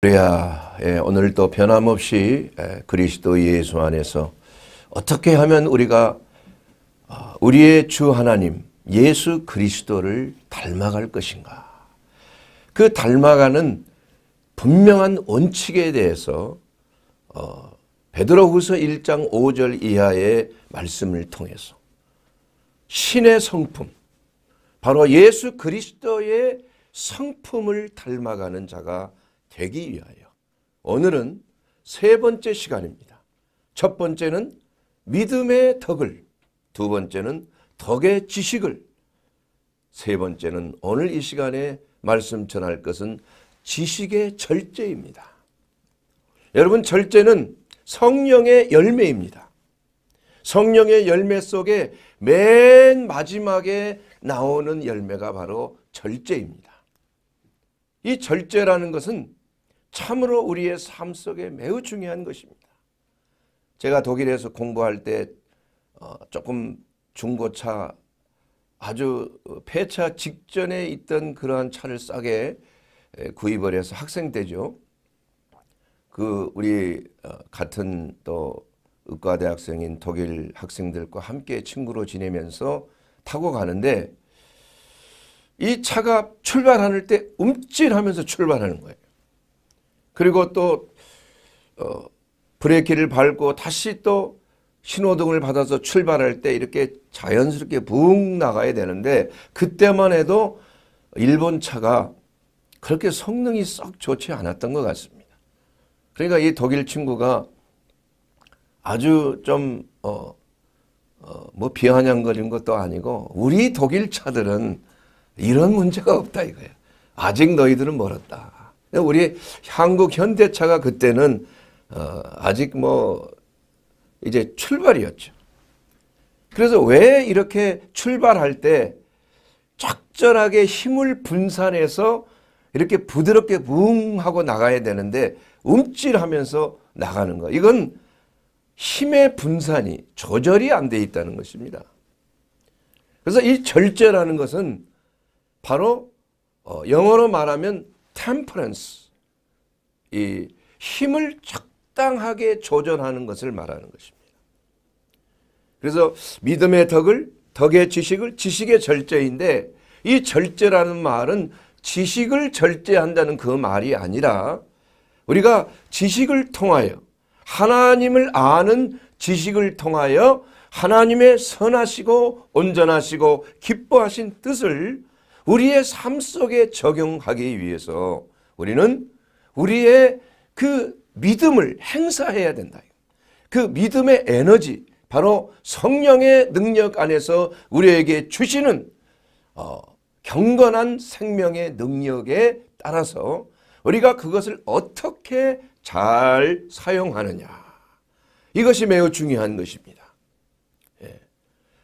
그래야 예, 오늘도 변함없이 예, 그리스도 예수 안에서 어떻게 하면 우리가 어, 우리의 주 하나님 예수 그리스도를 닮아갈 것인가 그 닮아가는 분명한 원칙에 대해서 어, 베드로후서 1장 5절 이하의 말씀을 통해서 신의 성품 바로 예수 그리스도의 성품을 닮아가는 자가 되기 위하여 오늘은 세 번째 시간입니다. 첫 번째는 믿음의 덕을, 두 번째는 덕의 지식을, 세 번째는 오늘 이 시간에 말씀 전할 것은 지식의 절제입니다. 여러분 절제는 성령의 열매입니다. 성령의 열매 속에 맨 마지막에 나오는 열매가 바로 절제입니다. 이 절제라는 것은 참으로 우리의 삶 속에 매우 중요한 것입니다. 제가 독일에서 공부할 때 어, 조금 중고차 아주 폐차 직전에 있던 그러한 차를 싸게 구입을 해서 학생 때죠. 그 우리 어, 같은 또 의과대학생인 독일 학생들과 함께 친구로 지내면서 타고 가는데 이 차가 출발하때 움찔하면서 출발하는 거예요. 그리고 또 어, 브레이크를 밟고 다시 또 신호등을 받아서 출발할 때 이렇게 자연스럽게 붕 나가야 되는데 그때만 해도 일본 차가 그렇게 성능이 썩 좋지 않았던 것 같습니다. 그러니까 이 독일 친구가 아주 좀, 어, 어, 뭐 비아냥거린 것도 아니고 우리 독일 차들은 이런 문제가 없다 이거예요. 아직 너희들은 멀었다. 예, 우리 한국 현대차가 그때는 어, 아직 뭐 이제 출발이었죠. 그래서 왜 이렇게 출발할 때 적절하게 힘을 분산해서 이렇게 부드럽게 붕 하고 나가야 되는데 움찔하면서 나가는 거. 이건 힘의 분산이 조절이 안 돼 있다는 것입니다. 그래서 이 절제라는 것은 바로 어, 영어로 말하면 템퍼런스 이 힘을 적당하게 조절하는 것을 말하는 것입니다. 그래서 믿음의 덕을 덕의 지식을 지식의 절제인데 이 절제라는 말은 지식을 절제한다는 그 말이 아니라 우리가 지식을 통하여 하나님을 아는 지식을 통하여 하나님의 선하시고 온전하시고 기뻐하신 뜻을 우리의 삶 속에 적용하기 위해서 우리는 우리의 그 믿음을 행사해야 된다. 그 믿음의 에너지 바로 성령의 능력 안에서 우리에게 주시는 어, 경건한 생명의 능력에 따라서 우리가 그것을 어떻게 잘 사용하느냐 이것이 매우 중요한 것입니다. 예.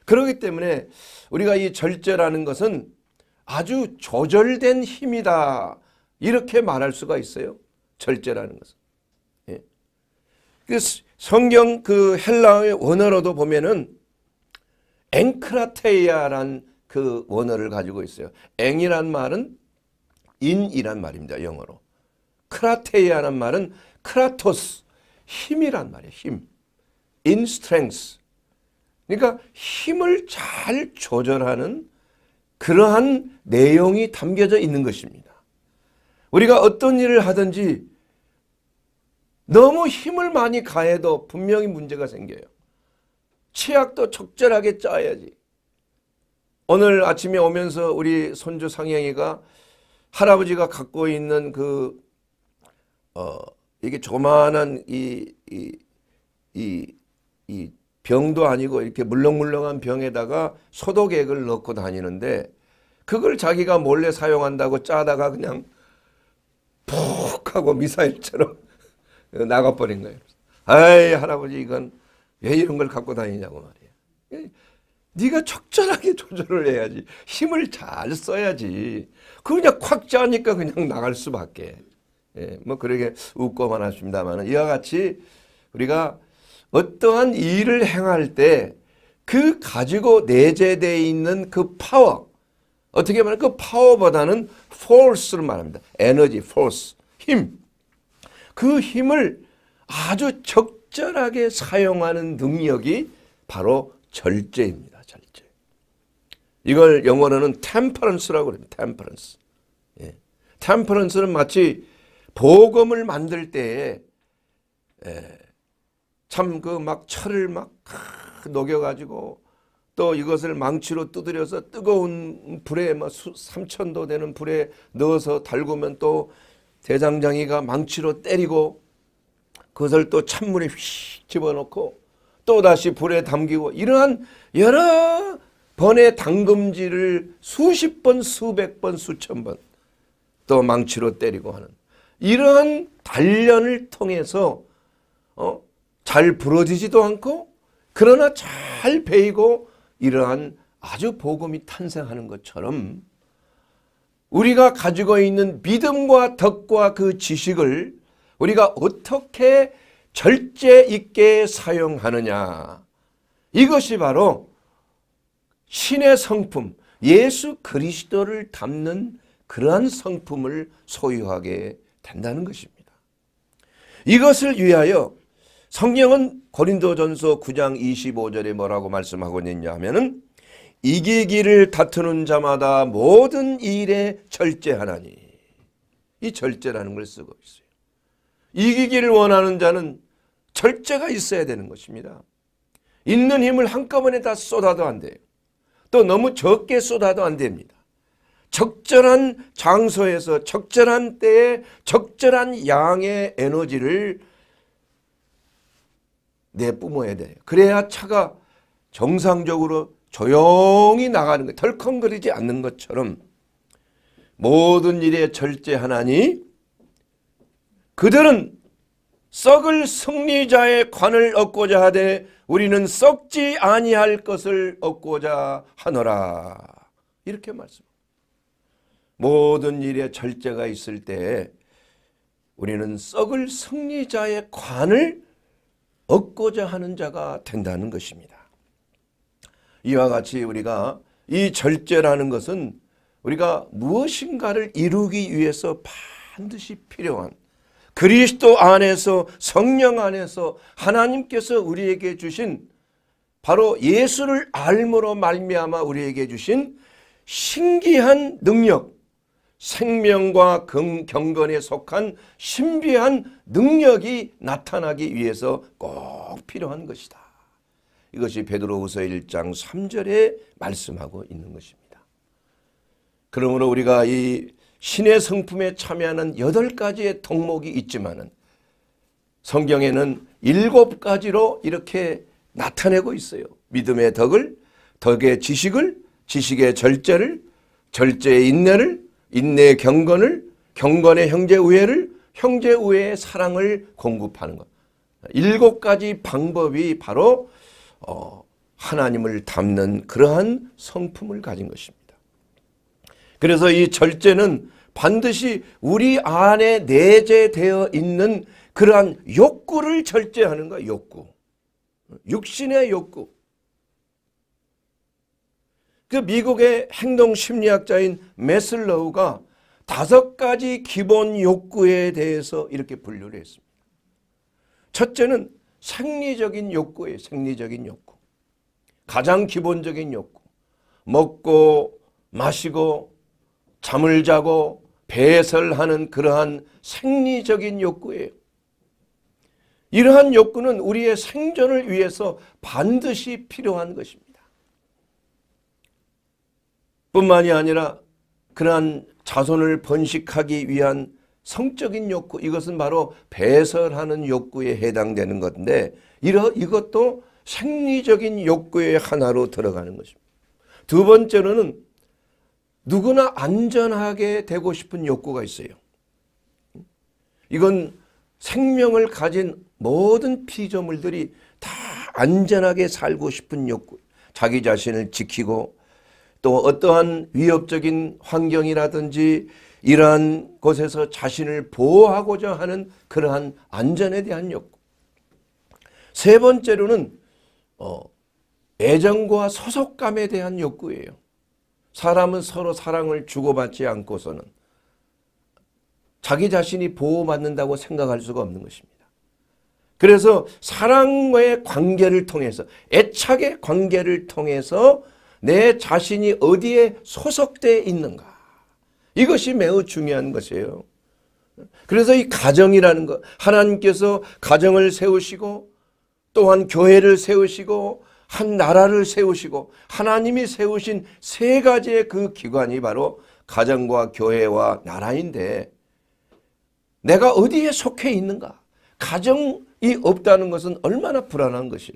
그렇기 때문에 우리가 이 절제라는 것은 아주 조절된 힘이다. 이렇게 말할 수가 있어요. 절제라는 것은. 예. 그래서 성경 그 헬라의 원어로도 보면은 앵크라테이아란 그 원어를 가지고 있어요. 앵이란 말은 인이란 말입니다. 영어로. 크라테이아란 말은 크라토스 힘이란 말이에요. 힘. in s t r 그러니까 힘을 잘 조절하는 그러한 내용이 담겨져 있는 것입니다. 우리가 어떤 일을 하든지 너무 힘을 많이 가해도 분명히 문제가 생겨요. 치약도 적절하게 짜야지. 오늘 아침에 오면서 우리 손주 상영이가 할아버지가 갖고 있는 그, 어, 이게 조만한 이, 이, 이, 이 병도 아니고 이렇게 물렁물렁한 병에다가 소독액을 넣고 다니는데 그걸 자기가 몰래 사용한다고 짜다가 그냥 푹 하고 미사일처럼 나가버린 거예요. 아이 할아버지 이건 왜 이런 걸 갖고 다니냐고 말이에 네가 적절하게 조절을 해야지. 힘을 잘 써야지. 그냥 콱 짜니까 그냥 나갈 수밖에. 예, 뭐 그러게 웃고만 하십니다만 이와 같이 우리가 어떠한 일을 행할 때 그 가지고 내재되어 있는 그 파워 어떻게 말하면 그 파워보다는 force를 말합니다. 에너지, force, 힘. 그 힘을 아주 적절하게 사용하는 능력이 바로 절제입니다. 절제. 이걸 영어로는 temperance라고 그니다 temperance. 예. temperance는 마치 보검을 만들 때에 예. 참그 막 철을 막 녹여가지고 또 이것을 망치로 두드려서 뜨거운 불에 막 뭐 3천도 되는 불에 넣어서 달구면 또 대장장이가 망치로 때리고 그것을 또 찬물에 휙 집어넣고 또 다시 불에 담기고 이러한 여러 번의 담금질을 수십 번 수백 번 수천 번 또 망치로 때리고 하는 이러한 단련을 통해서 어? 잘 부러지지도 않고 그러나 잘베이고 이러한 아주 복음이 탄생하는 것처럼 우리가 가지고 있는 믿음과 덕과 그 지식을 우리가 어떻게 절제 있게 사용하느냐. 이것이 바로 신의 성품, 예수 그리스도를 담는 그러한 성품을 소유하게 된다는 것입니다. 이것을 위하여 성경은 고린도전서 9장 25절에 뭐라고 말씀하고 있냐 하면은 이기기를 다투는 자마다 모든 일에 절제하나니 이 절제라는 걸 쓰고 있어요. 이기기를 원하는 자는 절제가 있어야 되는 것입니다. 있는 힘을 한꺼번에 다 쏟아도 안 돼요. 또 너무 적게 쏟아도 안 됩니다. 적절한 장소에서 적절한 때에 적절한 양의 에너지를 내뿜어야 돼요. 그래야 차가 정상적으로 조용히 나가는 거예요 덜컹거리지 않는 것처럼 모든 일에 절제하나니 그들은 썩을 승리자의 관을 얻고자 하되 우리는 썩지 아니할 것을 얻고자 하노라. 이렇게 말씀. 모든 일에 절제가 있을 때 우리는 썩을 승리자의 관을 얻고자 하는 자가 된다는 것입니다. 이와 같이 우리가 이 절제라는 것은 우리가 무엇인가를 이루기 위해서 반드시 필요한 그리스도 안에서 성령 안에서 하나님께서 우리에게 주신 바로 예수를 알므로 말미암아 우리에게 주신 신기한 능력 생명과 경건에 속한 신비한 능력이 나타나기 위해서 꼭 필요한 것이다. 이것이 베드로후서 1장 3절에 말씀하고 있는 것입니다. 그러므로 우리가 이 신의 성품에 참여하는 여덟 가지의 덕목이 있지만은 성경에는 일곱 가지로 이렇게 나타내고 있어요. 믿음의 덕을, 덕의 지식을, 지식의 절제를, 절제의 인내를, 인내의 경건을 경건의 형제 우애를 형제 우애의 사랑을 공급하는 것. 일곱 가지 방법이 바로 어, 하나님을 닮는 그러한 성품을 가진 것입니다. 그래서 이 절제는 반드시 우리 안에 내재되어 있는 그러한 욕구를 절제하는 것 욕구. 육신의 욕구. 그 미국의 행동 심리학자인 메슬러우가 다섯 가지 기본 욕구에 대해서 이렇게 분류를 했습니다. 첫째는 생리적인 욕구예요. 생리적인 욕구. 가장 기본적인 욕구. 먹고 마시고 잠을 자고 배설하는 그러한 생리적인 욕구예요. 이러한 욕구는 우리의 생존을 위해서 반드시 필요한 것입니다. 뿐만이 아니라 그러한 자손을 번식하기 위한 성적인 욕구 이것은 바로 배설하는 욕구에 해당되는 건데 이러, 이것도 생리적인 욕구의 하나로 들어가는 것입니다. 두 번째로는 누구나 안전하게 되고 싶은 욕구가 있어요. 이건 생명을 가진 모든 피조물들이 다 안전하게 살고 싶은 욕구 자기 자신을 지키고 또 어떠한 위협적인 환경이라든지 이러한 곳에서 자신을 보호하고자 하는 그러한 안전에 대한 욕구. 세 번째로는 어, 애정과 소속감에 대한 욕구예요. 사람은 서로 사랑을 주고받지 않고서는 자기 자신이 보호받는다고 생각할 수가 없는 것입니다. 그래서 사랑과의 관계를 통해서 애착의 관계를 통해서 내 자신이 어디에 소속돼 있는가. 이것이 매우 중요한 것이에요. 그래서 이 가정이라는 것, 하나님께서 가정을 세우시고 또한 교회를 세우시고 한 나라를 세우시고 하나님이 세우신 세 가지의 그 기관이 바로 가정과 교회와 나라인데 내가 어디에 속해 있는가? 가정이 없다는 것은 얼마나 불안한 것이에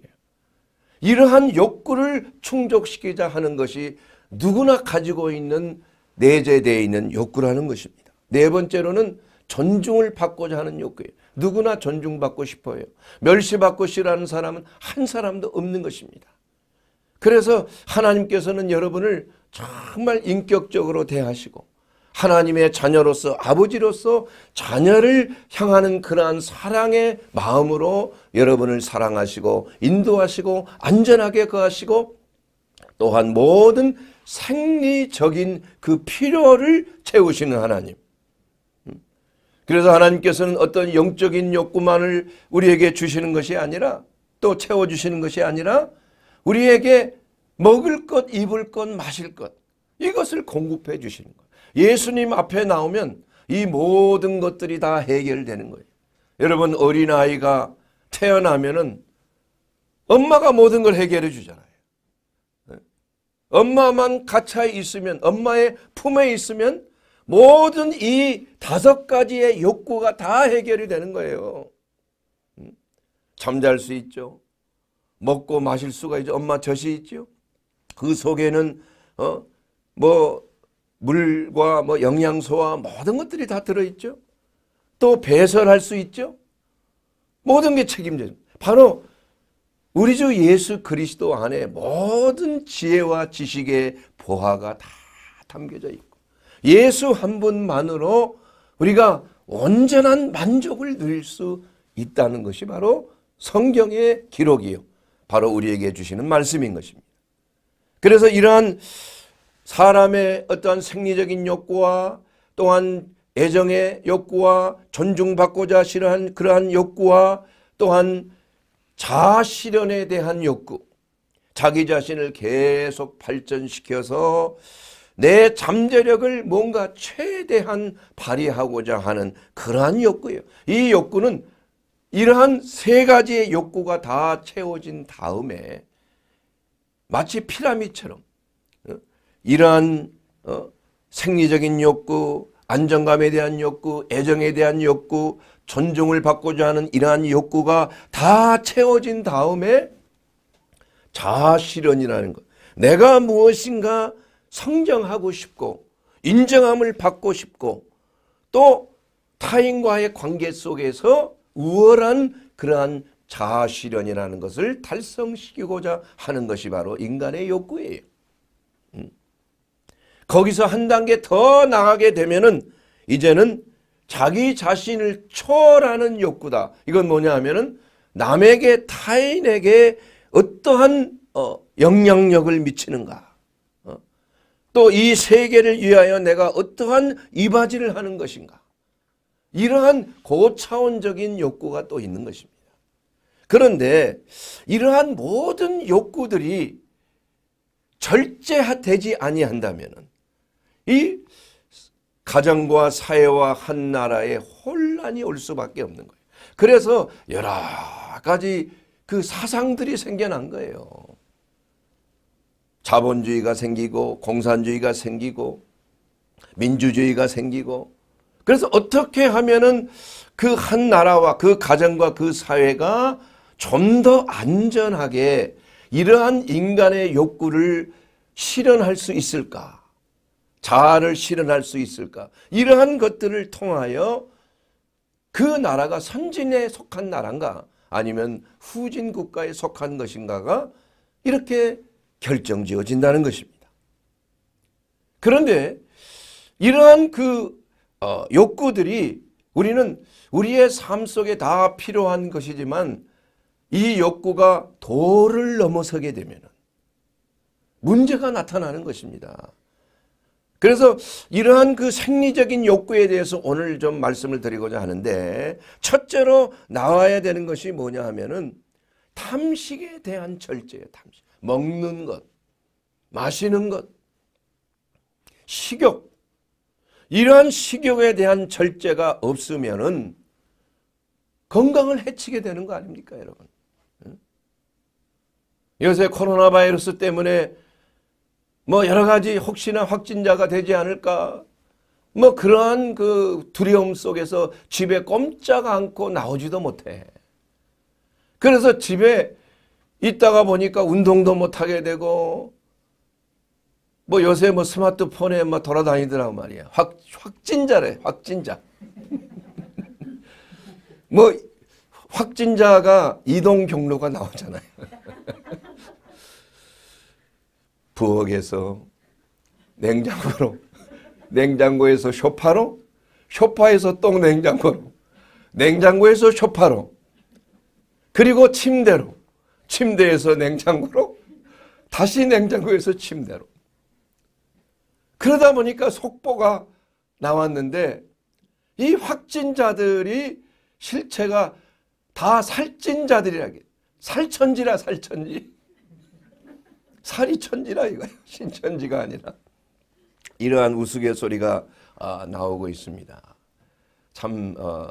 이러한 욕구를 충족시키자 하는 것이 누구나 가지고 있는 내재되어 있는 욕구라는 것입니다. 네 번째로는 존중을 받고자 하는 욕구예요. 누구나 존중받고 싶어요. 멸시받고 싫어하는 사람은 한 사람도 없는 것입니다. 그래서 하나님께서는 여러분을 정말 인격적으로 대하시고 하나님의 자녀로서 아버지로서 자녀를 향하는 그러한 사랑의 마음으로 여러분을 사랑하시고 인도하시고 안전하게 거하시고 또한 모든 생리적인 그 필요를 채우시는 하나님. 음. 그래서 하나님께서는 어떤 영적인 욕구만을 우리에게 주시는 것이 아니라 또 채워주시는 것이 아니라 우리에게 먹을 것, 입을 것, 마실 것 이것을 공급해 주시는 예수님 앞에 나오면 이 모든 것들이 다 해결되는 거예요. 여러분 어린아이가 태어나면은 엄마가 모든 걸 해결해 주잖아요. 엄마만 가차에 있으면 엄마의 품에 있으면 모든 이 다섯 가지의 욕구가 다 해결이 되는 거예요. 음? 잠잘 수 있죠. 먹고 마실 수가 있죠. 엄마 젖이 있죠. 그 속에는 어, 뭐 물과 뭐 영양소와 모든 것들이 다 들어있죠. 또 배설할 수 있죠. 모든 게 책임져. 바로 우리 주 예수 그리스도 안에 모든 지혜와 지식의 보화가 다 담겨져 있고 예수 한 분만으로 우리가 온전한 만족을 누릴 수 있다는 것이 바로 성경의 기록이요. 바로 우리에게 주시는 말씀인 것입니다. 그래서 이러한 사람의 어떠한 생리적인 욕구와 또한 애정의 욕구와 존중받고자 싫어한 그러한 욕구와 또한 자아 실현에 대한 욕구 자기 자신을 계속 발전시켜서 내 잠재력을 뭔가 최대한 발휘하고자 하는 그러한 욕구예요. 이 욕구는 이러한 세 가지의 욕구가 다 채워진 다음에 마치 피라미처럼 이러한 어, 생리적인 욕구, 안정감에 대한 욕구, 애정에 대한 욕구, 존중을 받고자 하는 이러한 욕구가 다 채워진 다음에 자아실현이라는 것. 내가 무엇인가 성장하고 싶고 인정함을 받고 싶고 또 타인과의 관계 속에서 우월한 그러한 자아실현이라는 것을 달성시키고자 하는 것이 바로 인간의 욕구예요. 거기서 한 단계 더 나가게 되면은 이제는 자기 자신을 초월하는 욕구다. 이건 뭐냐 하면은 남에게 타인에게 어떠한 어, 영향력을 미치는가. 어. 또 이 세계를 위하여 내가 어떠한 이바지를 하는 것인가. 이러한 고차원적인 욕구가 또 있는 것입니다. 그런데 이러한 모든 욕구들이 절제되지 아니한다면 이 가정과 사회와 한 나라에 혼란이 올 수밖에 없는 거예요. 그래서 여러 가지 그 사상들이 생겨난 거예요. 자본주의가 생기고 공산주의가 생기고 민주주의가 생기고 그래서 어떻게 하면은 그 한 나라와 그 가정과 그 사회가 좀 더 안전하게 이러한 인간의 욕구를 실현할 수 있을까? 자아를 실현할 수 있을까? 이러한 것들을 통하여 그 나라가 선진에 속한 나라인가 아니면 후진 국가에 속한 것인가가 이렇게 결정지어진다는 것입니다. 그런데 이러한 그 어, 욕구들이 우리는 우리의 삶 속에 다 필요한 것이지만 이 욕구가 도를 넘어서게 되면 문제가 나타나는 것입니다. 그래서 이러한 그 생리적인 욕구에 대해서 오늘 좀 말씀을 드리고자 하는데 첫째로 나와야 되는 것이 뭐냐 하면은 탐식에 대한 절제예요. 탐식. 먹는 것, 마시는 것, 식욕. 이러한 식욕에 대한 절제가 없으면은 건강을 해치게 되는 거 아닙니까, 여러분? 요새 코로나 바이러스 때문에 뭐 여러 가지 혹시나 확진자가 되지 않을까 뭐 그러한 그 두려움 속에서 집에 꼼짝 않고 나오지도 못해. 그래서 집에 있다가 보니까 운동도 못하게 되고 뭐 요새 뭐 스마트폰에 막 뭐 돌아다니더란 말이야. 확, 확진자래, 확진자. 뭐 확진자가 이동 경로가 나오잖아요. 부엌에서 냉장고로 냉장고에서 쇼파로 쇼파에서 똥 냉장고로 냉장고에서 쇼파로 그리고 침대로 침대에서 냉장고로 다시 냉장고에서 침대로 그러다 보니까 속보가 나왔는데 이 확진자들이 실체가 다 살찐자들이라게 살천지라 살천지 산이 천지라 이거예요. 신천지가 아니라. 이러한 우스갯소리가 어, 아, 나오고 있습니다. 참 어,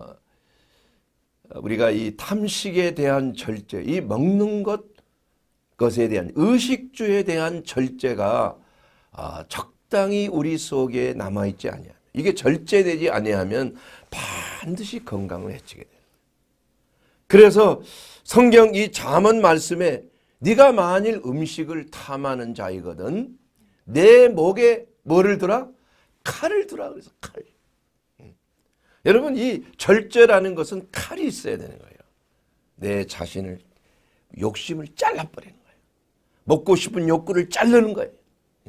우리가 이 탐식에 대한 절제, 이 먹는 것 것에 대한 의식주에 대한 절제가 어, 적당히 우리 속에 남아 있지 아니 이게 절제되지 아니하면 반드시 건강을 해치게 돼요. 그래서 성경 이 잠언 말씀에 네가 만일 음식을 탐하는 자이거든 내 목에 뭐를 들어? 칼을 들어. 그래서 칼. 음. 여러분 이 절제라는 것은 칼이 있어야 되는 거예요. 내 자신을 욕심을 잘라버리는 거예요. 먹고 싶은 욕구를 자르는 거예요.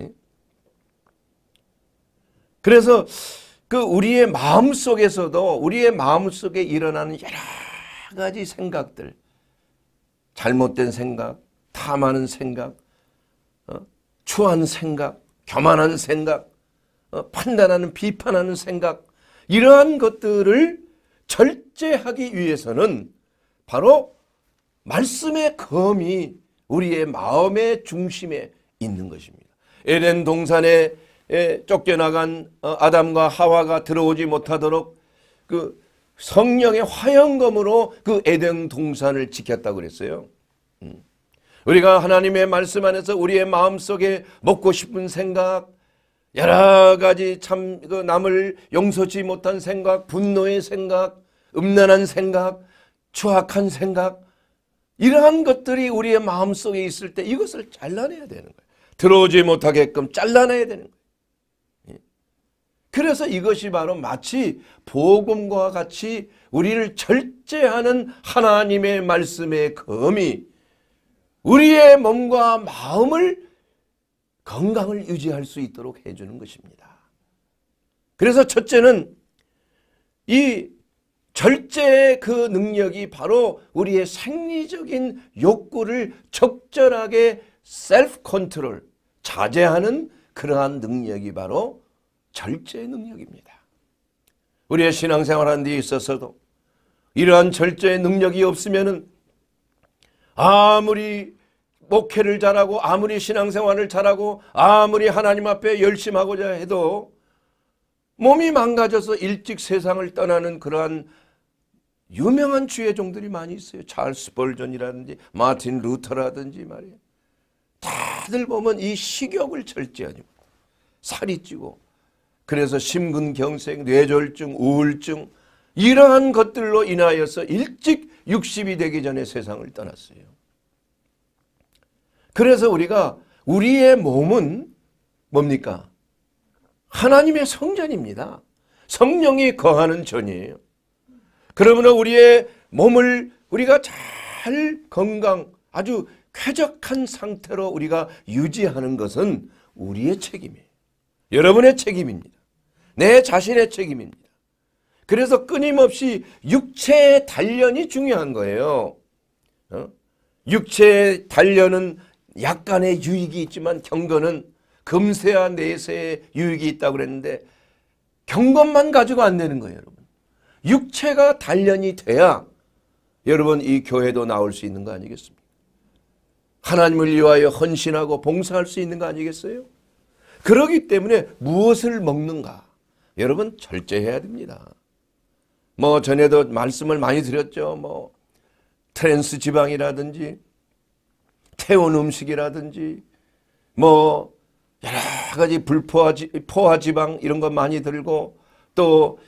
음. 그래서 그 우리의 마음 속에서도 우리의 마음 속에 일어나는 여러 가지 생각들 잘못된 생각, 탐하는 생각, 어? 추한 생각, 교만한 생각, 어? 판단하는 비판하는 생각 이러한 것들을 절제하기 위해서는 바로 말씀의 검이 우리의 마음의 중심에 있는 것입니다. 에덴 동산에 쫓겨나간 어, 아담과 하와가 들어오지 못하도록 그 성령의 화영검으로 그 에덴 동산을 지켰다고 그랬어요. 우리가 하나님의 말씀 안에서 우리의 마음속에 먹고 싶은 생각, 여러 가지 참 그 남을 용서치 못한 생각, 분노의 생각, 음란한 생각, 추악한 생각 이러한 것들이 우리의 마음속에 있을 때 이것을 잘라내야 되는 거예요. 들어오지 못하게끔 잘라내야 되는 거예요. 예. 그래서 이것이 바로 마치 복음과 같이 우리를 절제하는 하나님의 말씀의 검이 우리의 몸과 마음을 건강을 유지할 수 있도록 해주는 것입니다. 그래서 첫째는 이 절제의 그 능력이 바로 우리의 생리적인 욕구를 적절하게 셀프 컨트롤, 자제하는 그러한 능력이 바로 절제 능력입니다. 우리의 신앙생활 하는 데 있어서도 이러한 절제의 능력이 없으면 아무리 목회를 잘하고 아무리 신앙생활을 잘하고 아무리 하나님 앞에 열심하고자 해도 몸이 망가져서 일찍 세상을 떠나는 그러한 유명한 주의 종들이 많이 있어요. 찰스 벌전이라든지 마틴 루터라든지 말이에요. 다들 보면 이 식욕을 철저하니 살이 찌고 그래서 심근경색, 뇌졸중, 우울증 이러한 것들로 인하여서 일찍 60이 되기 전에 세상을 떠났어요. 그래서 우리가 우리의 몸은 뭡니까? 하나님의 성전입니다. 성령이 거하는 전이에요. 그러므로 우리의 몸을 우리가 잘 건강 아주 쾌적한 상태로 우리가 유지하는 것은 우리의 책임이에요. 여러분의 책임입니다. 내 자신의 책임입니다. 그래서 끊임없이 육체의 단련이 중요한 거예요. 어? 육체의 단련은 약간의 유익이 있지만 경건은 금세와 내세의 유익이 있다고 그랬는데 경건만 가지고 안 되는 거예요. 여러분. 육체가 단련이 돼야 여러분 이 교회도 나올 수 있는 거 아니겠습니까? 하나님을 위하여 헌신하고 봉사할 수 있는 거 아니겠어요? 그러기 때문에 무엇을 먹는가? 여러분 절제해야 됩니다. 뭐 전에도 말씀을 많이 드렸죠. 뭐 트랜스 지방이라든지 태운 음식이라든지 뭐 여러 가지 불포화 지, 포화 지방 이런 거 많이 들고 또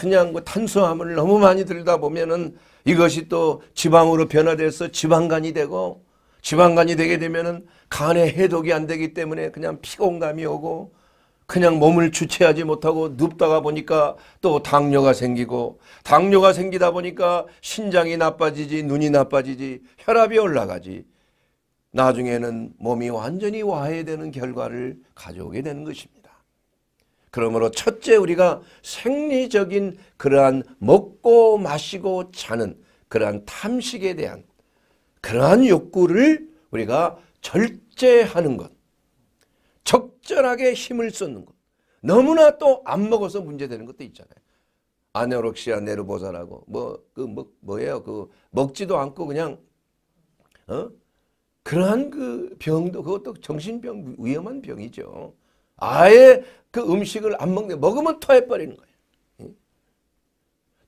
그냥 뭐 탄수화물을 너무 많이 들다 보면은 이것이 또 지방으로 변화돼서 지방간이 되고 지방간이 되게 되면은 간에 해독이 안 되기 때문에 그냥 피곤감이 오고 그냥 몸을 주체하지 못하고 눕다가 보니까 또 당뇨가 생기고 당뇨가 생기다 보니까 신장이 나빠지지 눈이 나빠지지 혈압이 올라가지 나중에는 몸이 완전히 와해되는 결과를 가져오게 되는 것입니다. 그러므로 첫째 우리가 생리적인 그러한 먹고 마시고 자는 그러한 탐식에 대한 그러한 욕구를 우리가 절제하는 것 적절하게 힘을 쏟는 것. 너무나 또 안 먹어서 문제되는 것도 있잖아요. 아네오시아 네르보자라고 뭐그 뭐, 뭐예요 그 먹지도 않고 그냥 어 그러한 그 병도 그것도 정신병 위험한 병이죠. 아예 그 음식을 안 먹는 먹으면 토해 버리는 거예요.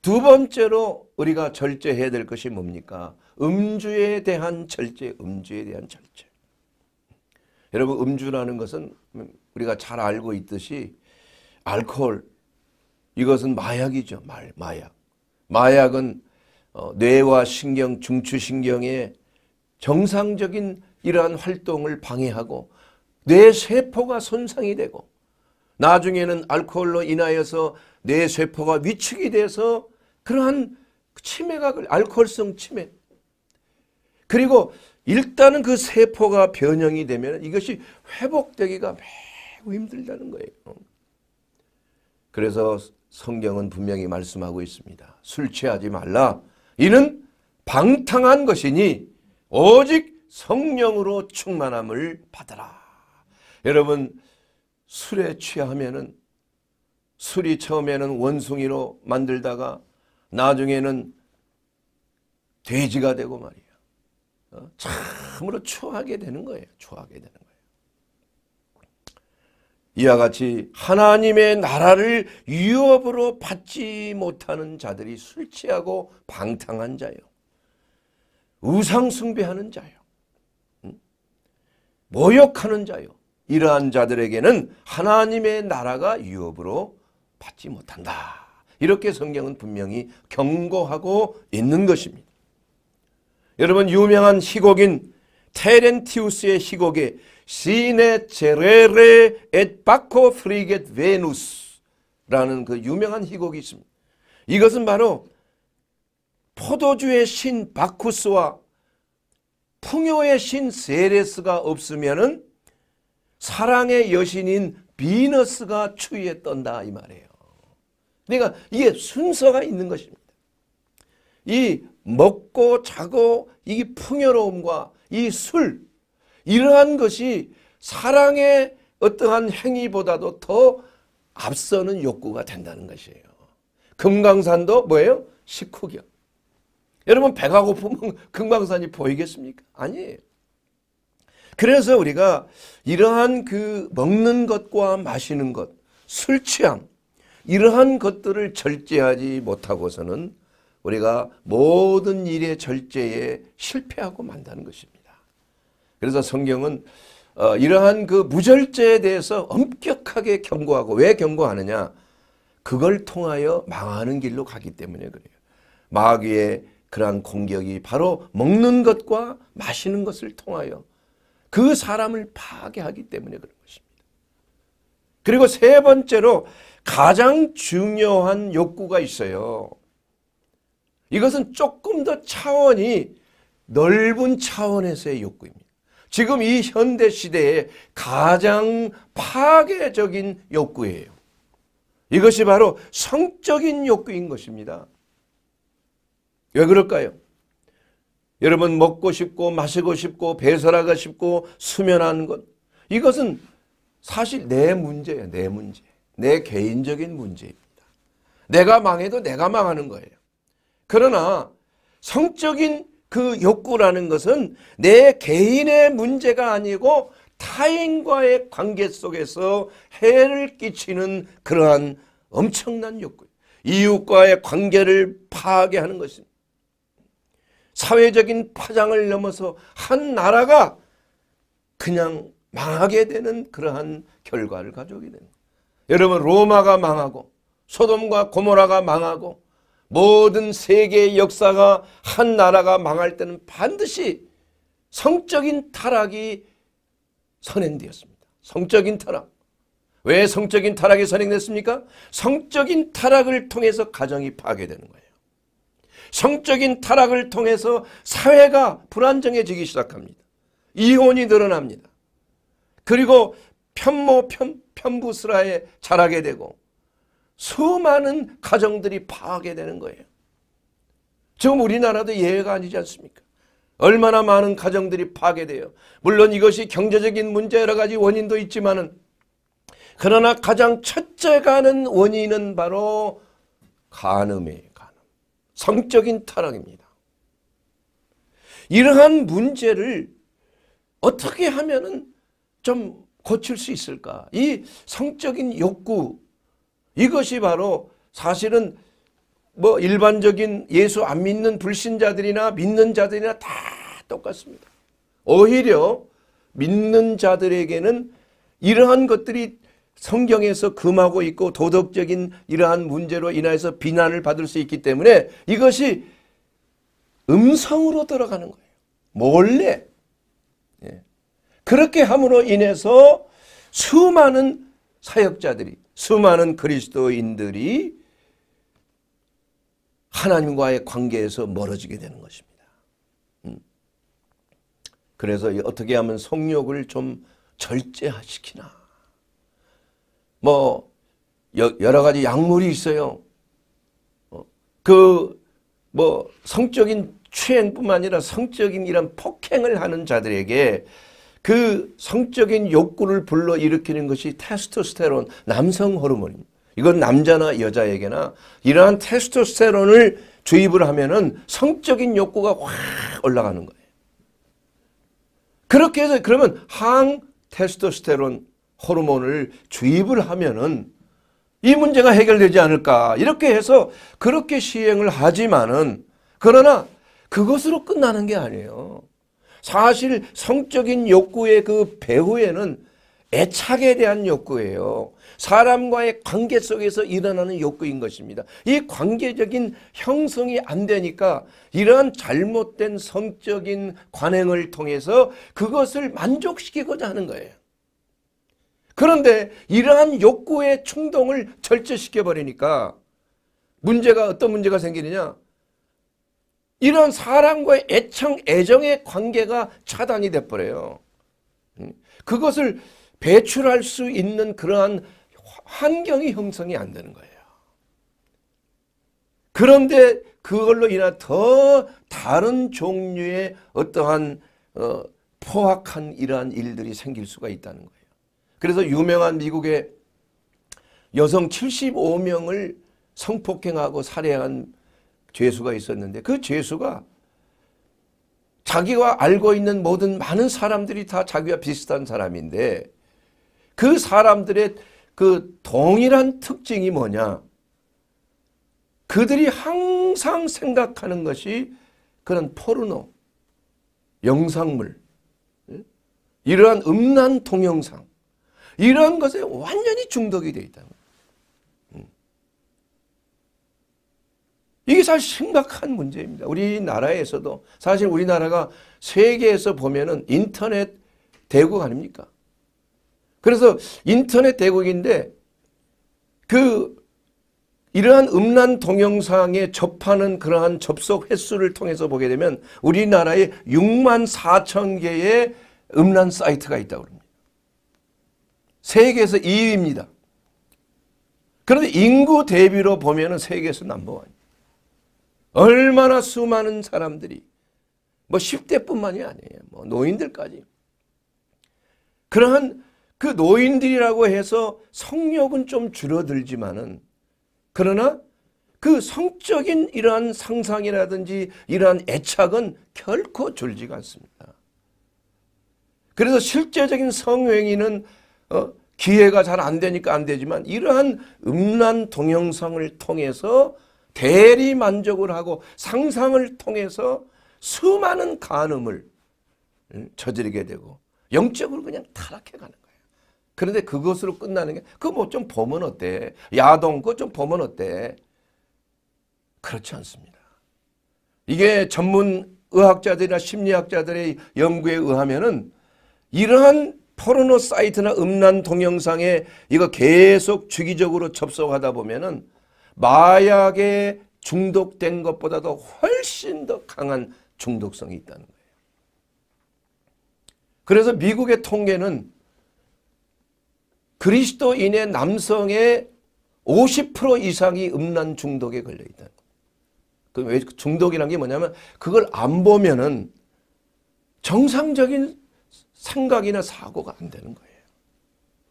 두 번째로 우리가 절제해야 될 것이 뭡니까? 음주에 대한 절제, 음주에 대한 절제. 여러분 음주라는 것은 우리가 잘 알고 있듯이 알코올 이것은 마약이죠. 말 마약. 마약은 어, 뇌와 신경, 중추신경의 정상적인 이러한 활동을 방해하고 뇌 세포가 손상이 되고 나중에는 알코올로 인하여서 뇌 세포가 위축이 돼서 그러한 치매가 알코올성 치매 그리고 일단은 그 세포가 변형이 되면 이것이 회복되기가 매우 힘들다는 거예요. 그래서 성경은 분명히 말씀하고 있습니다. 술 취하지 말라. 이는 방탕한 것이니 오직 성령으로 충만함을 받으라. 여러분 술에 취하면은 술이 처음에는 원숭이로 만들다가 나중에는 돼지가 되고 말이에요. 어? 참으로 초하게 되는 거예요. 초하게 되는 거예요. 이와 같이 하나님의 나라를 유업으로 받지 못하는 자들이 술 취하고 방탕한 자요. 우상 숭배하는 자요. 모욕하는 자요. 이러한 자들에게는 하나님의 나라가 유업으로 받지 못한다. 이렇게 성경은 분명히 경고하고 있는 것입니다. 여러분 유명한 희곡인 테렌티우스의 희곡에 시네 제레레 엣 바코 프리겟 베누스라는 그 유명한 희곡이 있습니다. 이것은 바로 포도주의 신 바쿠스와 풍요의 신 세레스가 없으면 사랑의 여신인 비너스가 추위에 떤다 이 말이에요. 그러니까 이게 순서가 있는 것입니다. 이 먹고 자고 이 풍요로움과 이 술 이러한 것이 사랑의 어떠한 행위보다도 더 앞서는 욕구가 된다는 것이에요. 금강산도 뭐예요? 식후경. 여러분 배가 고프면 금강산이 보이겠습니까? 아니에요. 그래서 우리가 이러한 그 먹는 것과 마시는 것, 술 취함 이러한 것들을 절제하지 못하고서는 우리가 모든 일의 절제에 실패하고 만다는 것입니다. 그래서 성경은 어, 이러한 그 무절제에 대해서 엄격하게 경고하고 왜 경고하느냐? 그걸 통하여 망하는 길로 가기 때문에 그래요. 마귀의 그러한 공격이 바로 먹는 것과 마시는 것을 통하여 그 사람을 파괴하기 때문에 그런 것입니다. 그리고 세 번째로 가장 중요한 욕구가 있어요. 이것은 조금 더 차원이 넓은 차원에서의 욕구입니다. 지금 이 현대 시대의 가장 파괴적인 욕구예요. 이것이 바로 성적인 욕구인 것입니다. 왜 그럴까요? 여러분 먹고 싶고 마시고 싶고 배설하고 싶고 수면하는 것 이것은 사실 내 문제예요. 내 문제. 내 개인적인 문제입니다. 내가 망해도 내가 망하는 거예요. 그러나 성적인 그 욕구라는 것은 내 개인의 문제가 아니고 타인과의 관계 속에서 해를 끼치는 그러한 엄청난 욕구 이웃과의 관계를 파괴하는 것입니다. 사회적인 파장을 넘어서 한 나라가 그냥 망하게 되는 그러한 결과를 가져오게 됩니다. 여러분 로마가 망하고 소돔과 고모라가 망하고 모든 세계의 역사가 한 나라가 망할 때는 반드시 성적인 타락이 선행되었습니다. 성적인 타락. 왜 성적인 타락이 선행됐습니까? 성적인 타락을 통해서 가정이 파괴되는 거예요. 성적인 타락을 통해서 사회가 불안정해지기 시작합니다. 이혼이 늘어납니다. 그리고 편모 편, 편부스라에 자라게 되고 수많은 가정들이 파괴되는 거예요. 지금 우리나라도 예외가 아니지 않습니까? 얼마나 많은 가정들이 파괴돼요. 물론 이것이 경제적인 문제 여러 가지 원인도 있지만은 그러나 가장 첫째 가는 원인은 바로 간음이에요. 간음. 성적인 타락입니다. 이러한 문제를 어떻게 하면좀 고칠 수 있을까? 이 성적인 욕구 이것이 바로 사실은 뭐 일반적인 예수 안 믿는 불신자들이나 믿는 자들이나 다 똑같습니다. 오히려 믿는 자들에게는 이러한 것들이 성경에서 금하고 있고 도덕적인 이러한 문제로 인하여서 비난을 받을 수 있기 때문에 이것이 음성으로 들어가는 거예요. 몰래. 예. 그렇게 함으로 인해서 수많은 사역자들이 수많은 그리스도인들이 하나님과의 관계에서 멀어지게 되는 것입니다. 음. 그래서 어떻게 하면 성욕을 좀 절제시키나. 뭐 여러 가지 약물이 있어요. 어, 그뭐 성적인 추행뿐만 아니라 성적인 이런 폭행을 하는 자들에게 그 성적인 욕구를 불러일으키는 것이 테스토스테론, 남성 호르몬입니다. 이건 남자나 여자에게나 이러한 테스토스테론을 주입을 하면은 성적인 욕구가 확 올라가는 거예요. 그렇게 해서 그러면 항 테스토스테론 호르몬을 주입을 하면은 이 문제가 해결되지 않을까 이렇게 해서 그렇게 시행을 하지만은 그러나 그것으로 끝나는 게 아니에요. 사실 성적인 욕구의 그 배후에는 애착에 대한 욕구예요. 사람과의 관계 속에서 일어나는 욕구인 것입니다. 이 관계적인 형성이 안 되니까 이러한 잘못된 성적인 관행을 통해서 그것을 만족시키고자 하는 거예요. 그런데 이러한 욕구의 충동을 절제시켜버리니까 문제가 어떤 문제가 생기느냐 이런 사랑과의 애청, 애정의 관계가 차단이 돼버려요. 음, 그것을 배출할 수 있는 그러한 환경이 형성이 안 되는 거예요. 그런데 그걸로 인한 더 다른 종류의 어떠한 어, 포악한 이러한 일들이 생길 수가 있다는 거예요. 그래서 유명한 미국의 여성 75명을 성폭행하고 살해한 죄수가 있었는데 그 죄수가 자기가 알고 있는 모든 많은 사람들이 다 자기와 비슷한 사람인데 그 사람들의 그 동일한 특징이 뭐냐 그들이 항상 생각하는 것이 그런 포르노 영상물 예? 이러한 음란 동영상 이러한 것에 완전히 중독이 되어 있다는 거예요. 이게 사실 심각한 문제입니다. 우리나라에서도 사실 우리나라가 세계에서 보면은 인터넷 대국 아닙니까? 그래서 인터넷 대국인데 그 이러한 음란 동영상에 접하는 그러한 접속 횟수를 통해서 보게 되면 우리나라에 6만 4천 개의 음란 사이트가 있다고 합니다. 세계에서 2위입니다. 그런데 인구 대비로 보면 세계에서 넘버원. 얼마나 수많은 사람들이 뭐 10대뿐만이 아니에요. 뭐 노인들까지. 그러한 그 노인들이라고 해서 성욕은 좀 줄어들지만은 그러나 그 성적인 이러한 상상이라든지 이러한 애착은 결코 줄지가 않습니다. 그래서 실제적인 성행위는 어, 기회가 잘 안 되니까 안 되지만 이러한 음란 동영상을 통해서 대리 만족을 하고 상상을 통해서 수많은 간음을 저지르게 되고 영적으로 그냥 타락해가는 거예요. 그런데 그것으로 끝나는 게 그거 뭐좀 보면 어때? 야동 그거 좀 보면 어때? 그렇지 않습니다. 이게 전문 의학자들이나 심리학자들의 연구에 의하면은 이러한 포르노 사이트나 음란 동영상에 이거 계속 주기적으로 접속하다 보면은 마약에 중독된 것보다도 훨씬 더 강한 중독성이 있다는 거예요. 그래서 미국의 통계는 그리스도인의 남성의 50% 이상이 음란 중독에 걸려 있다. 그 중독이란 게 뭐냐면 그걸 안 보면은 정상적인 생각이나 사고가 안 되는 거예요.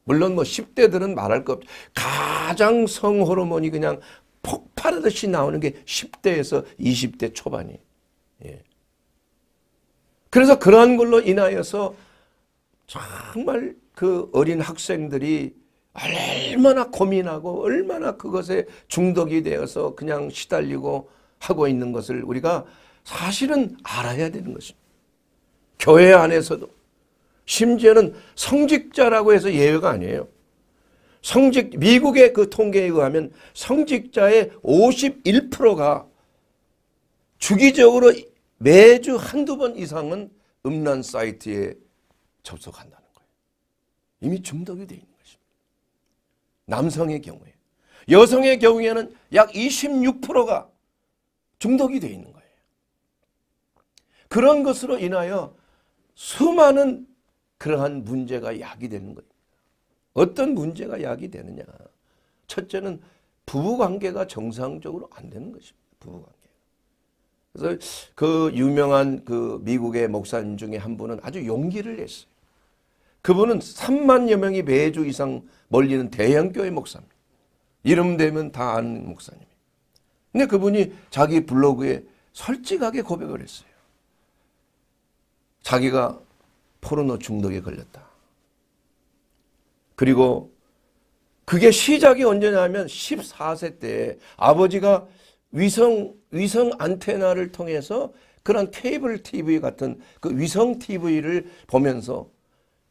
물론 뭐 10대들은 말할 것 없죠. 가장 성호르몬이 그냥 폭발하듯이 나오는 게 10대에서 20대 초반이에요. 예. 그래서 그러한 걸로 인하여서 정말 그 어린 학생들이 얼마나 고민하고 얼마나 그것에 중독이 되어서 그냥 시달리고 하고 있는 것을 우리가 사실은 알아야 되는 것입니다. 교회 안에서도 심지어는 성직자라고 해서 예외가 아니에요. 성직 미국의 그 통계에 의하면 성직자의 51%가 주기적으로 매주 한두 번 이상은 음란 사이트에 접속한다는 거예요. 이미 중독이 되 있는 것입니다. 남성의 경우에. 여성의 경우에는 약 26%가 중독이 되 있는 거예요. 그런 것으로 인하여 수많은 그러한 문제가 약이 되는 거예요. 어떤 문제가 약이 되느냐. 첫째는 부부관계가 정상적으로 안 되는 것입니다. 부부관계. 그래서 그 유명한 그 미국의 목사님 중에 한 분은 아주 용기를 냈어요. 그분은 3만여 명이 매주 이상 몰리는 대형교회 목사입니다. 이름 되면 다 아는 목사님. 근데 그분이 자기 블로그에 솔직하게 고백을 했어요. 자기가 포르노 중독에 걸렸다. 그리고 그게 시작이 언제냐면 14세 때 아버지가 위성 위성 안테나를 통해서 그런 케이블 TV 같은 그 위성 TV를 보면서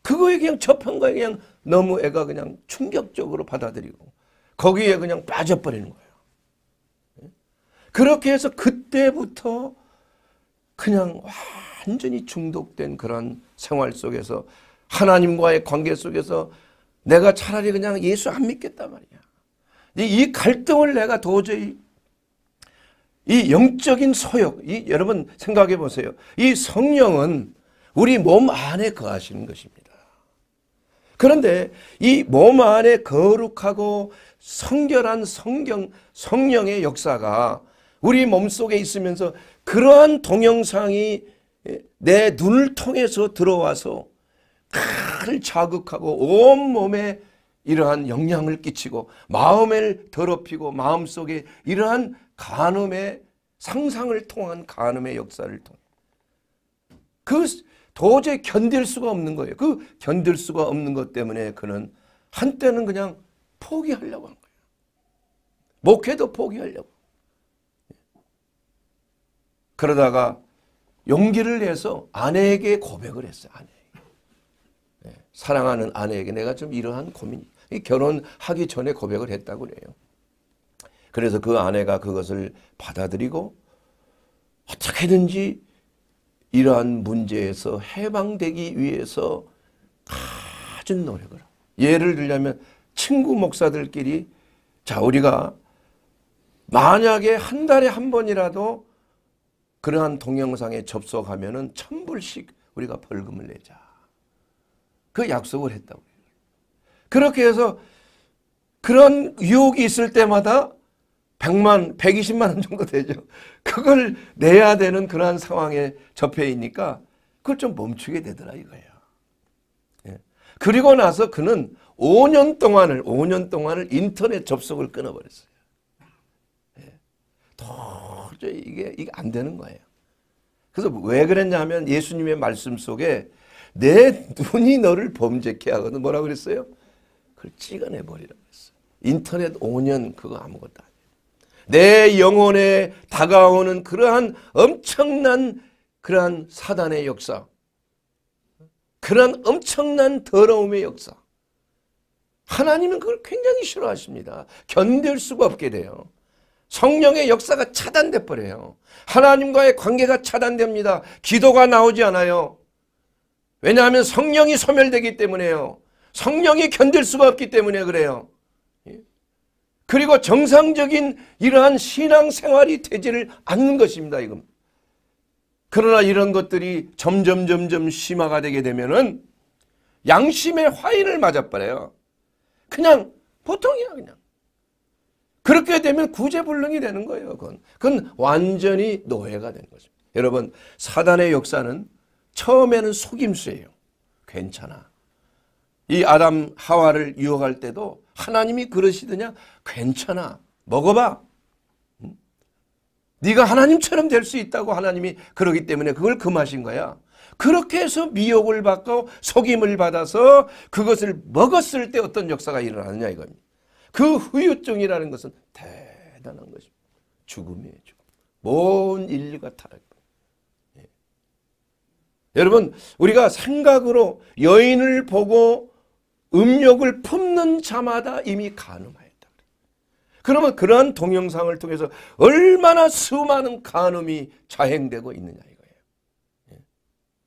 그거에 그냥 접한 거에 그냥 너무 애가 그냥 충격적으로 받아들이고 거기에 그냥 빠져버리는 거예요. 예? 그렇게 해서 그때부터 그냥 완전히 중독된 그런 생활 속에서 하나님과의 관계 속에서 내가 차라리 그냥 예수 안믿겠단 말이야. 이 갈등을 내가 도저히 이 영적인 소욕, 이 여러분 생각해 보세요. 이 성령은 우리 몸 안에 거하시는 것입니다. 그런데 이 몸 안에 거룩하고 성결한 성경 성령의 역사가 우리 몸 속에 있으면서 그러한 동영상이 내 눈을 통해서 들어와서 칼을 자극하고 온몸에 이러한 영향을 끼치고 마음을 더럽히고 마음속에 이러한 간음의 상상을 통한 간음의 역사를 통해 그 도저히 견딜 수가 없는 거예요. 그 견딜 수가 없는 것 때문에 그는 한때는 그냥 포기하려고 한 거예요. 목회도 포기하려고. 그러다가 용기를 내서 아내에게 고백을 했어요. 아내. 네. 예, 사랑하는 아내에게 내가 좀 이러한 고민, 결혼하기 전에 고백을 했다고 그래요. 그래서 그 아내가 그것을 받아들이고 어떻게든지 이러한 문제에서 해방되기 위해서 아주 노력을. 예를 들자면 친구 목사들끼리 자 우리가 만약에 한 달에 한 번이라도 그러한 동영상에 접속하면 천불씩 우리가 벌금을 내자. 그 약속을 했다고. 그렇게 해서 그런 유혹이 있을 때마다 100만, 120만 원 정도 되죠. 그걸 내야 되는 그러한 상황에 접해 있니까 그걸 좀 멈추게 되더라 이거예요. 예. 그리고 나서 그는 5년 동안을 5년 동안을 인터넷 접속을 끊어버렸어요. 예. 도저히 이게, 이게 안 되는 거예요. 그래서 왜 그랬냐 면 예수님의 말씀 속에 내 눈이 너를 범죄케 하거든. 뭐라 그랬어요? 그걸 찍어내버리라고 했어요. 인터넷 5년 그거 아무것도 아니에요. 내 영혼에 다가오는 그러한 엄청난 그러한 사단의 역사. 그러 엄청난 더러움의 역사. 하나님은 그걸 굉장히 싫어하십니다. 견딜 수가 없게 돼요. 성령의 역사가 차단돼 버려요. 하나님과의 관계가 차단됩니다. 기도가 나오지 않아요. 왜냐하면 성령이 소멸되기 때문에요. 성령이 견딜 수가 없기 때문에 그래요. 예. 그리고 정상적인 이러한 신앙생활이 되지를 않는 것입니다. 이건. 그러나 이런 것들이 점점 점점 심화가 되게 되면은 양심의 화인을 맞아버려요. 그냥 보통이야 그냥. 그렇게 되면 구제불능이 되는 거예요. 그건. 그건 완전히 노예가 되는 거죠. 여러분 사단의 역사는 처음에는 속임수예요. 괜찮아. 이 아담 하와를 유혹할 때도 하나님이 그러시더냐 괜찮아 먹어봐 네가 하나님처럼 될 수 있다고 하나님이 그러기 때문에 그걸 금하신 거야 그렇게 해서 미혹을 받고 속임을 받아서 그것을 먹었을 때 어떤 역사가 일어나느냐 이겁니다 그 후유증이라는 것은 대단한 것입니다. 죽음이에요. 죽음. 온 인류가 타락. 예. 여러분 우리가 생각으로 여인을 보고 음욕을 품는 자마다 이미 간음하였다. 그러면 그러한 동영상을 통해서 얼마나 수많은 간음이 자행되고 있느냐 이거예요. 예.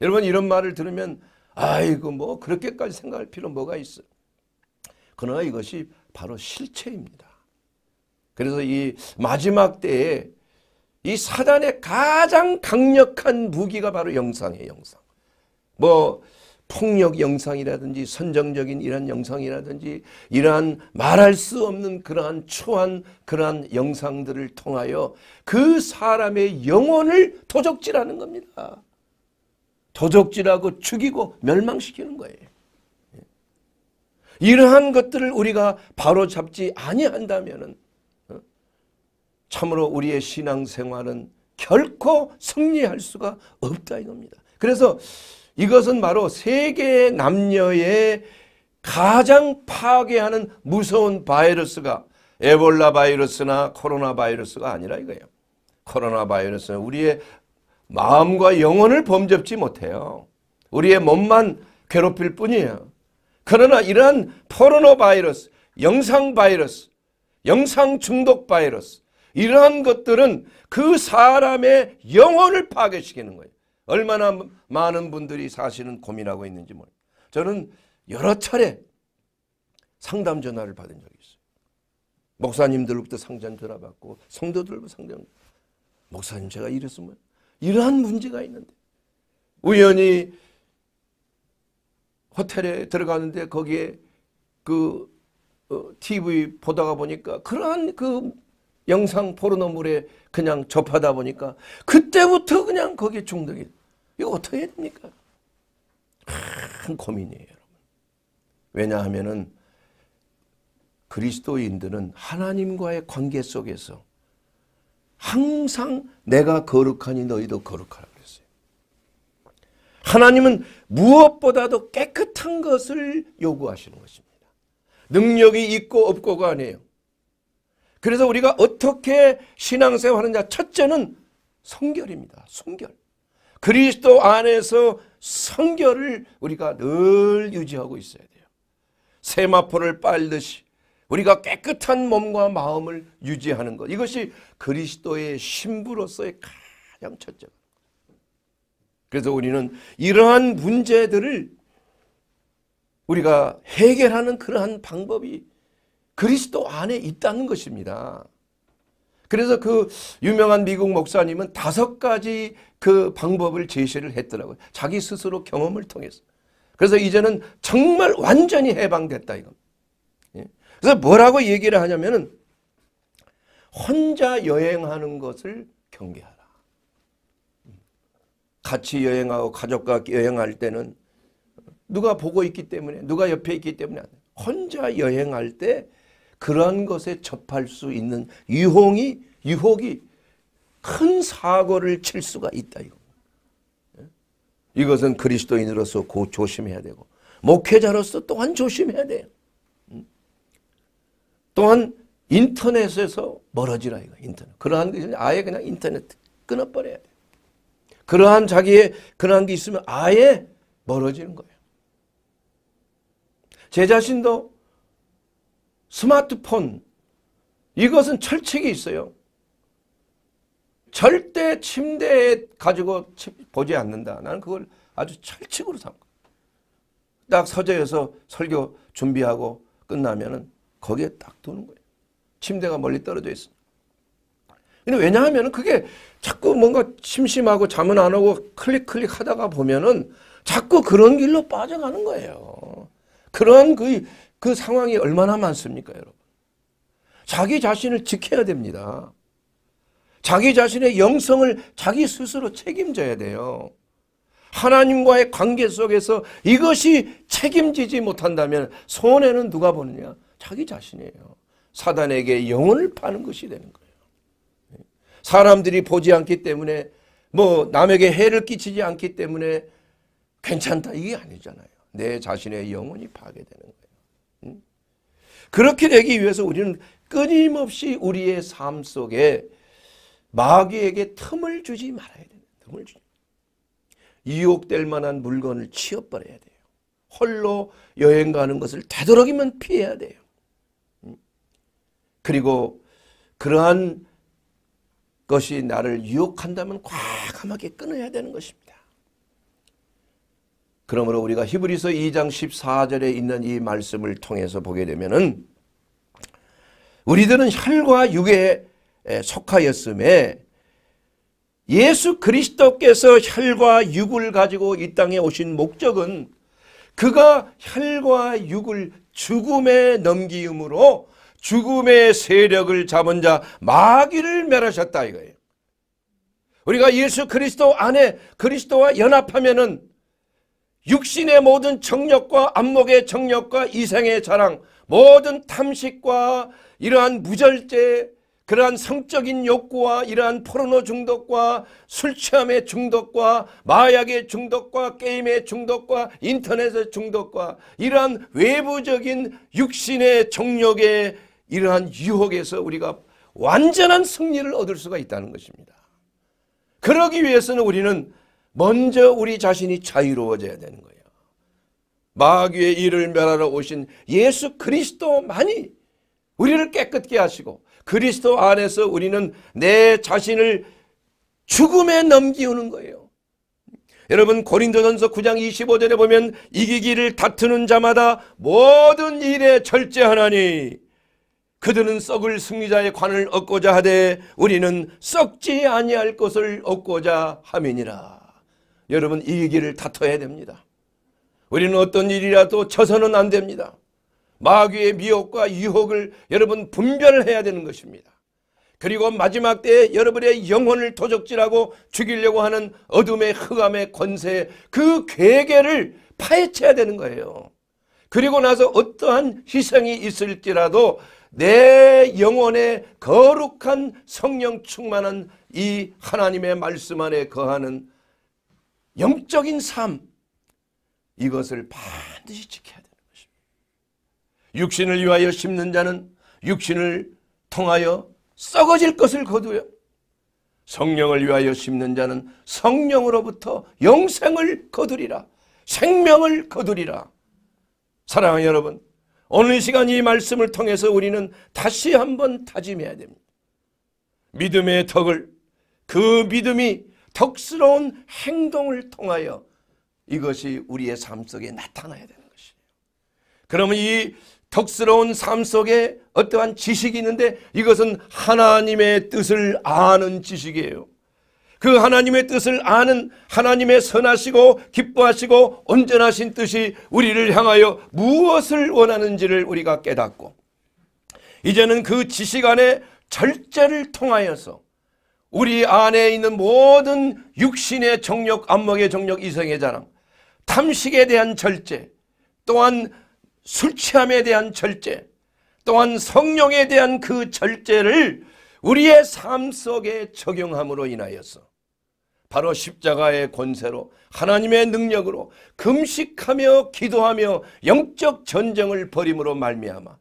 여러분 이런 말을 들으면 아이고 뭐 그렇게까지 생각할 필요 뭐가 있어. 그러나 이것이 바로 실체입니다. 그래서 이 마지막 때에 이 사단의 가장 강력한 무기가 바로 영상이에요. 영상. 뭐 폭력 영상이라든지 선정적인 이런 영상이라든지 이러한 말할 수 없는 그러한 초한 그러한 영상들을 통하여 그 사람의 영혼을 도적질하는 겁니다. 도적질하고 죽이고 멸망시키는 거예요. 이러한 것들을 우리가 바로잡지 아니한다면 어? 참으로 우리의 신앙생활은 결코 승리할 수가 없다 이겁니다. 그래서 이것은 바로 세계 남녀의 가장 파괴하는 무서운 바이러스가 에볼라 바이러스나 코로나 바이러스가 아니라 이거예요. 코로나 바이러스는 우리의 마음과 영혼을 범접지 못해요. 우리의 몸만 괴롭힐 뿐이에요. 그러나 이러한 코로나 바이러스, 영상 바이러스, 영상 중독 바이러스 이러한 것들은 그 사람의 영혼을 파괴시키는 거예요. 얼마나 많은 분들이 사실은 고민하고 있는지 몰라요. 저는 여러 차례 상담 전화를 받은 적이 있어요. 목사님들로부터 상담 전화 받고 성도들로부터 상담 목사님 제가 이랬으면 이러한 문제가 있는데 우연히 호텔에 들어가는데 거기에 그 어, TV 보다가 보니까 그런 그 영상 포르노물에 그냥 접하다 보니까 그때부터 그냥 거기에 중독이 이거 어떻게 해야 됩니까? 큰 고민이에요. 여러분. 왜냐하면은 그리스도인들은 하나님과의 관계 속에서 항상 내가 거룩하니 너희도 거룩하라. 하나님은 무엇보다도 깨끗한 것을 요구하시는 것입니다. 능력이 있고 없고가 아니에요. 그래서 우리가 어떻게 신앙생활 하느냐 첫째는 성결입니다. 성결. 그리스도 안에서 성결을 우리가 늘 유지하고 있어야 돼요. 세마포를 빨듯이 우리가 깨끗한 몸과 마음을 유지하는 것. 이것이 그리스도의 신부로서의 가장 첫째. 그래서 우리는 이러한 문제들을 우리가 해결하는 그러한 방법이 그리스도 안에 있다는 것입니다. 그래서 그 유명한 미국 목사님은 다섯 가지 그 방법을 제시를 했더라고요. 자기 스스로 경험을 통해서. 그래서 이제는 정말 완전히 해방됐다 이거 예. 그래서 뭐라고 얘기를 하냐면은 혼자 여행하는 것을 경계하라. 같이 여행하고 가족과 여행할 때는 누가 보고 있기 때문에 누가 옆에 있기 때문에 혼자 여행할 때 그러한 것에 접할 수 있는 유혹이 유혹이 큰 사고를 칠 수가 있다 이거. 예? 이것은 그리스도인으로서 고 조심해야 되고 목회자로서 또한 조심해야 돼요. 음? 또한 인터넷에서 멀어지라 이거 인터넷. 그러한 것은 아예 그냥 인터넷 끊어버려야 돼. 그러한 자기의 그러한게 있으면 아예 멀어지는 거예요. 제 자신도 스마트폰 이것은 철칙이 있어요. 절대 침대에 가지고 보지 않는다. 나는 그걸 아주 철칙으로 삼고 딱 서재에서 설교 준비하고 끝나면은 거기에 딱 두는 거예요. 침대가 멀리 떨어져 있으니 왜냐하면 그게 자꾸 뭔가 심심하고 잠은 안 오고 클릭 클릭 하다가 보면은 자꾸 그런 길로 빠져가는 거예요. 그런 그, 그 상황이 얼마나 많습니까, 여러분? 자기 자신을 지켜야 됩니다. 자기 자신의 영성을 자기 스스로 책임져야 돼요. 하나님과의 관계 속에서 이것이 책임지지 못한다면 손해는 누가 보느냐? 자기 자신이에요. 사단에게 영혼을 파는 것이 되는 거예요. 사람들이 보지 않기 때문에 뭐 남에게 해를 끼치지 않기 때문에 괜찮다 이게 아니잖아요. 내 자신의 영혼이 파괴되는 거예요. 그렇게 되기 위해서 우리는 끊임없이 우리의 삶 속에 마귀에게 틈을 주지 말아야 돼요. 틈을 주. 유혹될 만한 물건을 치워버려야 돼요. 홀로 여행 가는 것을 되도록이면 피해야 돼요. 그리고 그러한 것이 나를 유혹한다면 과감하게 끊어야 되는 것입니다. 그러므로 우리가 히브리서 2장 14절에 있는 이 말씀을 통해서 보게 되면은 우리들은 혈과 육에 속하였음에 예수 그리스도께서 혈과 육을 가지고 이 땅에 오신 목적은 그가 혈과 육을 죽음에 넘기음으로 죽음의 세력을 잡은 자 마귀를 멸하셨다 이거예요. 우리가 예수 그리스도 안에 그리스도와 연합하면은 육신의 모든 정력과 안목의 정력과 이생의 자랑 모든 탐식과 이러한 무절제 그러한 성적인 욕구와 이러한 포르노 중독과 술 취함의 중독과 마약의 중독과 게임의 중독과 인터넷의 중독과 이러한 외부적인 육신의 정욕의 이러한 유혹에서 우리가 완전한 승리를 얻을 수가 있다는 것입니다. 그러기 위해서는 우리는 먼저 우리 자신이 자유로워져야 되는 거예요. 마귀의 일을 멸하러 오신 예수 그리스도만이 우리를 깨끗게 하시고 그리스도 안에서 우리는 내 자신을 죽음에 넘기우는 거예요. 여러분 고린도전서 9장 25절에 보면 이기기를 다투는 자마다 모든 일에 절제하나니 그들은 썩을 승리자의 관을 얻고자 하되 우리는 썩지 아니할 것을 얻고자 함이니라. 여러분 이 얘기를 다퉈야 됩니다. 우리는 어떤 일이라도 쳐서는 안 됩니다. 마귀의 미혹과 유혹을 여러분 분별해야 되는 것입니다. 그리고 마지막 때 여러분의 영혼을 도적질하고 죽이려고 하는 어둠의 흑암의 권세 그 괴계를 파헤쳐야 되는 거예요. 그리고 나서 어떠한 희생이 있을지라도 내 영혼에 거룩한 성령 충만한 이 하나님의 말씀 안에 거하는 영적인 삶 이것을 반드시 지켜야 되는 것입니다. 육신을 위하여 심는 자는 육신을 통하여 썩어질 것을 거두요. 성령을 위하여 심는 자는 성령으로부터 영생을 거두리라. 생명을 거두리라. 사랑하는 여러분 어느 시간 이 말씀을 통해서 우리는 다시 한 번 다짐해야 됩니다. 믿음의 덕을 그 믿음이 덕스러운 행동을 통하여 이것이 우리의 삶 속에 나타나야 되는 것이에요. 그러면 이 덕스러운 삶 속에 어떠한 지식이 있는데 이것은 하나님의 뜻을 아는 지식이에요. 그 하나님의 뜻을 아는 하나님의 선하시고 기뻐하시고 온전하신 뜻이 우리를 향하여 무엇을 원하는지를 우리가 깨닫고 이제는 그 지식 안에 절제를 통하여서 우리 안에 있는 모든 육신의 정력, 안목의 정력, 이성의 자랑, 탐식에 대한 절제, 또한 술 취함에 대한 절제, 또한 성령에 대한 그 절제를 우리의 삶 속에 적용함으로 인하여서 바로 십자가의 권세로 하나님의 능력으로 금식하며 기도하며 영적 전쟁을 벌임으로 말미암아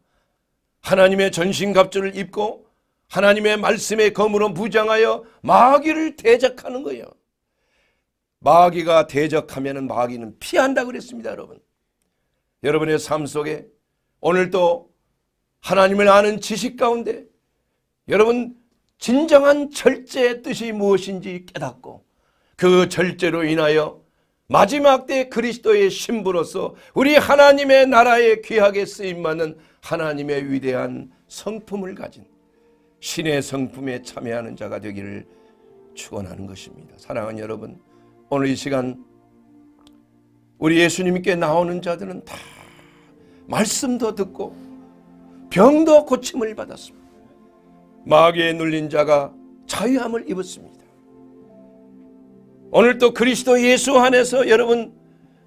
하나님의 전신갑주를 입고 하나님의 말씀의 검으로 무장하여 마귀를 대적하는 거예요. 마귀가 대적하면 마귀는 피한다 그랬습니다 여러분. 여러분의 삶 속에 오늘도 하나님을 아는 지식 가운데 여러분 진정한 절제의 뜻이 무엇인지 깨닫고 그 절제로 인하여 마지막 때 그리스도의 신부로서 우리 하나님의 나라에 귀하게 쓰임받는 하나님의 위대한 성품을 가진 신의 성품에 참여하는 자가 되기를 축원하는 것입니다. 사랑하는 여러분 오늘 이 시간 우리 예수님께 나오는 자들은 다 말씀도 듣고 병도 고침을 받았습니다. 마귀에 눌린 자가 자유함을 입었습니다. 오늘도 그리스도 예수 안에서 여러분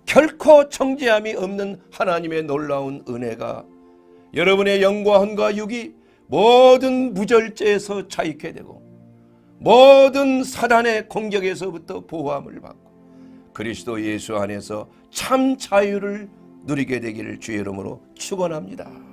결코 청지함이 없는 하나님의 놀라운 은혜가 여러분의 영과 헌과 육이 모든 무절제에서 자익해 되고 모든 사단의 공격에서부터 보호함을 받고 그리스도 예수 안에서 참 자유를 누리게 되기를 주의 이름으로 축원합니다.